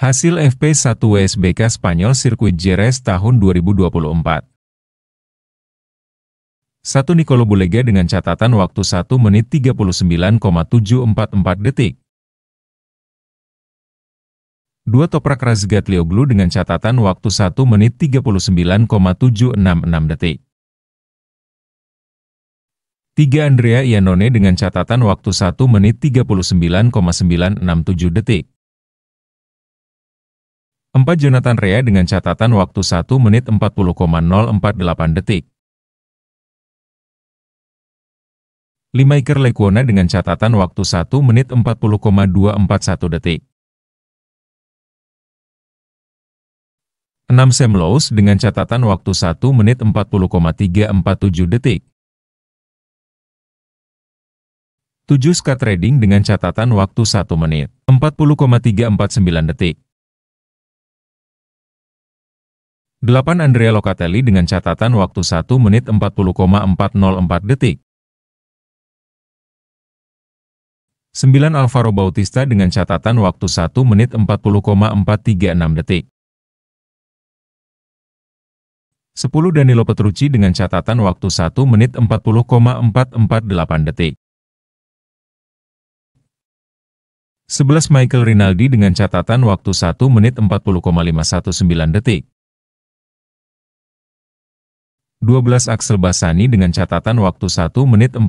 Hasil FP1 WSBK Spanyol Sirkuit Jerez tahun 2024. 1 Nicolo Bulega dengan catatan waktu 1 menit 39,744 detik. 2 Toprak Razgatlioglu dengan catatan waktu 1 menit 39,766 detik. 3 Andrea Iannone dengan catatan waktu 1 menit 39,967 detik. 4 Jonathan Rea dengan catatan waktu 1 menit 40,048 detik. 5 Iker Lekwona dengan catatan waktu 1 menit 40,241 detik. 6 Sam Lowes dengan catatan waktu 1 menit 40,347 detik. 7 Scott Trading dengan catatan waktu 1 menit 40,349 detik. 8 Andrea Locatelli dengan catatan waktu 1 menit 40,404 detik. 9 Alvaro Bautista dengan catatan waktu 1 menit 40,436 detik. 10 Danilo Petrucci dengan catatan waktu 1 menit 40,448 detik. 11 Michael Rinaldi dengan catatan waktu 1 menit 40,519 detik. 12 Axel Basani dengan catatan waktu 1 menit 40,533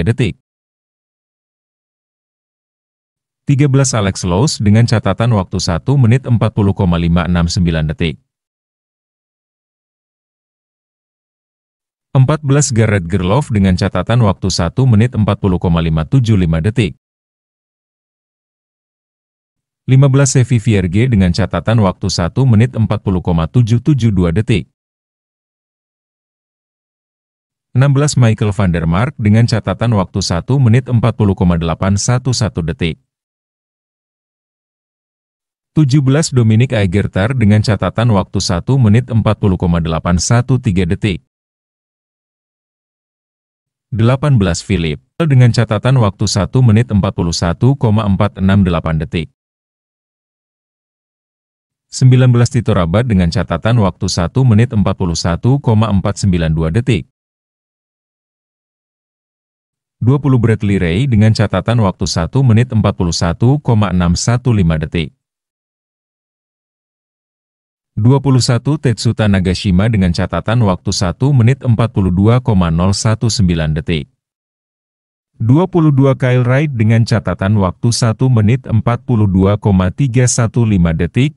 detik. 13 Alex Lowe's dengan catatan waktu 1 menit 40,569 detik. 14 Garrett Gerloff dengan catatan waktu 1 menit 40,575 detik. 15 Sevi Vierge dengan catatan waktu 1 menit 40,772 detik. 16 Michael van der Mark dengan catatan waktu 1 menit 40,811 detik. 17 Dominic Aigertar dengan catatan waktu 1 menit 40,813 detik. 18 Philip dengan catatan waktu 1 menit 41,468 detik. 19 Tito Rabat dengan catatan waktu 1 menit 41,492 detik. 20 Bradley Ray dengan catatan waktu 1 menit 41,615 detik. 21 Tetsuta Nagashima dengan catatan waktu 1 menit 42,019 detik. 22 Kyle Wright dengan catatan waktu 1 menit 42,315 detik,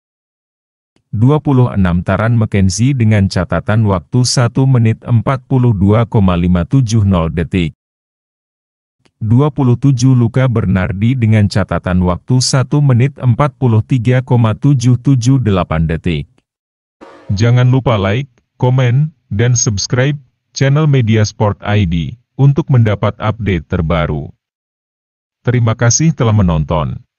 26 Taran McKenzie dengan catatan waktu 1 menit 42,570 detik. 27 Luka Bernardi dengan catatan waktu 1 menit 43,778 detik. Jangan lupa like, komen, dan subscribe channel Media Sport ID untuk mendapat update terbaru. Terima kasih telah menonton.